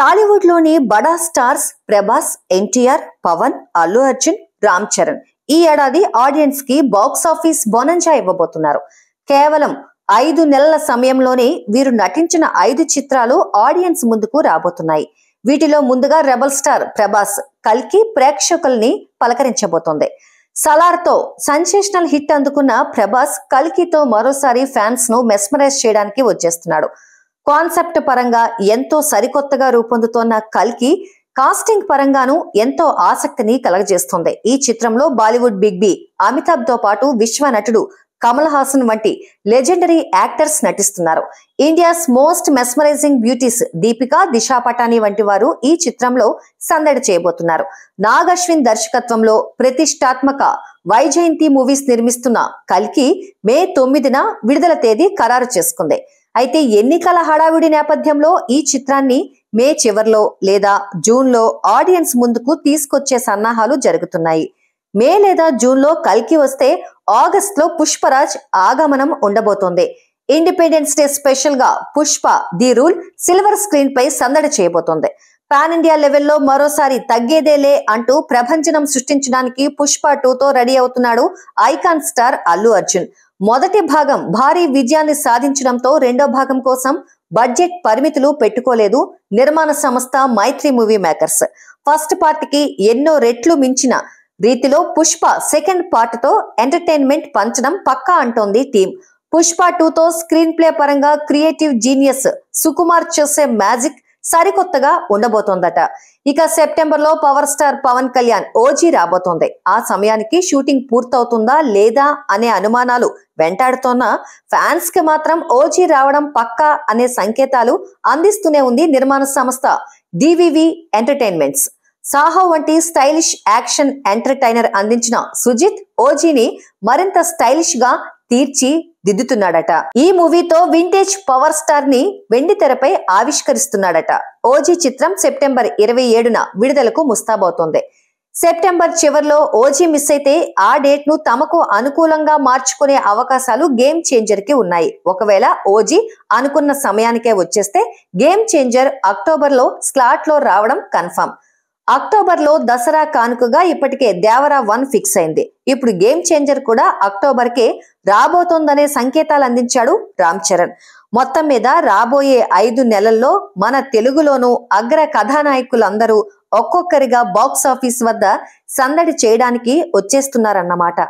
టాలీవుడ్ లోని బడా స్టార్స్ ప్రభాస్ ఎన్టీఆర్ పవన్ అల్లు అర్జున్ రామ్ చరణ్ ఈ ఏడాది ఆడియన్స్ కి బాక్స్ ఆఫీస్ బోనంజా ఇవ్వబోతున్నారు కేవలం ఐదు నెలల సమయంలోనే వీరు నటించిన ఐదు చిత్రాలు ఆడియన్స్ ముందుకు రాబోతున్నాయి వీటిలో ముందుగా రెబల్ స్టార్ ప్రభాస్ కల్కి ప్రేక్షకుల్ని పలకరించబోతోంది సలార్తో సెన్సేషనల్ హిట్ అందుకున్న ప్రభాస్ కల్కితో మరోసారి ఫ్యాన్స్ ను మెస్మరైజ్ చేయడానికి వచ్చేస్తున్నాడు కాన్సెప్ట్ పరంగా ఎంతో సరికొత్తగా రూపొందుతోన్న కల్కి కాస్టింగ్ పరంగాను ఎంతో ఆసక్తిని కలగజేస్తుంది ఈ చిత్రంలో బాలీవుడ్ బిగ్ బి అమితాబ్ తో పాటు విశ్వ నటుడు కమల్ హాసన్ వంటి లెజెండరీ యాక్టర్స్ నటిస్తున్నారు India's most mesmerizing beauties Deepika Disha Patani వంటి వారు ఈ చిత్రంలో సందడి చేయబోతున్నారు నాగశ్విన్ దర్శకత్వంలో ప్రతిష్టాత్మక వైజయంతి మూవీస్ నిర్మిస్తున్న కల్కి మే తొమ్మిదిన విడుదల తేదీ ఖరారు చేసుకుంది అయితే ఎన్నికల హడావిడి నేపథ్యంలో ఈ చిత్రాన్ని మే చివర్లో లేదా జూన్లో ఆడియన్స్ ముందుకు తీసుకొచ్చే సన్నాహాలు జరుగుతున్నాయి మే లేదా జూన్లో కలికి వస్తే ఆగస్ట్లో పుష్పరాజ్ ఆగమనం ఉండబోతోంది ఇండిపెండెన్స్ డే స్పెషల్ గా Pushpa the rule silver screen పై సందడి చేయబోతోంది పాన్ ఇండియా లెవెల్లో మరోసారి తగ్గేదేలే అంటూ ప్రభంజనం సృష్టించడానికి పుష్ప టూతో రెడీ అవుతున్నాడు ఐకాన్ స్టార్ అల్లు అర్జున్ మొదటి భాగం భారీ విజయాన్ని సాధించడంతో రెండో భాగం కోసం బడ్జెట్ పరిమితులు పెట్టుకోలేదు నిర్మాణ సంస్థ మైత్రి మూవీ మేకర్స్ ఫస్ట్ పార్ట్కి ఎన్నో రెట్లు మించిన రీతిలో పుష్ప సెకండ్ పార్ట్తో ఎంటర్టైన్మెంట్ పంచడం పక్కా అంటోంది టీం పుష్ప టూతో స్క్రీన్ ప్లే పరంగా క్రియేటివ్ జీనియస్ సుకుమార్ చేసే మ్యాజిక్ సరికొత్తగా ఉండబోతోందట ఇక సెప్టెంబర్ లో power star Pawan Kalyan OG రాబోతోంది ఆ సమయానికి షూటింగ్ పూర్తవుతుందా లేదా అనే అనుమానాలు వెంటాడుతోన్న ఫ్యాన్స్ కి మాత్రం ఓజీ రావడం పక్కా అనే సంకేతాలు అందిస్తూనే ఉంది నిర్మాణ సంస్థ డివివి ఎంటర్టైన్మెంట్స్ సాహో వంటి స్టైలిష్ యాక్షన్ ఎంటర్టైనర్ అందించిన సుజిత్ ఓజీని మరింత స్టైలిష్ గా తీర్చి దిద్దుతున్నాడట ఈ మూవీతో వింటేజ్ పవర్ స్టార్ ని వెండి తెరపై ఆవిష్కరిస్తున్నాడట ఓజీ చిత్రం సెప్టెంబర్ ఇరవై ఏడున విడుదలకు ముస్తాబవుతోంది సెప్టెంబర్ చివరిలో ఓజీ మిస్ అయితే ఆ డేట్ ను తమకు అనుకూలంగా మార్చుకునే అవకాశాలు గేమ్ చేంజర్ కి ఉన్నాయి ఒకవేళ ఓజీ అనుకున్న సమయానికే వచ్చేస్తే గేమ్ చేంజర్ అక్టోబర్ లో స్లాట్ లో రావడం కన్ఫర్మ్ అక్టోబర్ లో దసరా కానుకగా ఇప్పటికే దేవరా వన్ ఫిక్స్ అయింది ఇప్పుడు గేమ్ చేంజర్ కూడా అక్టోబర్ కే రాబోతోందనే సంకేతాలు అందించాడు రామ్ చరణ్ మొత్తం మీద రాబోయే ఐదు నెలల్లో మన తెలుగులోనూ అగ్ర కథానాయకులందరూ ఒక్కొక్కరిగా బాక్స్ ఆఫీస్ వద్ద సందడి చేయడానికి వచ్చేస్తున్నారన్నమాట